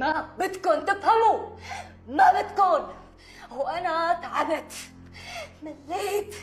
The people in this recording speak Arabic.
ما بدكن تفهموا ما بدكن وانا تعبت مليت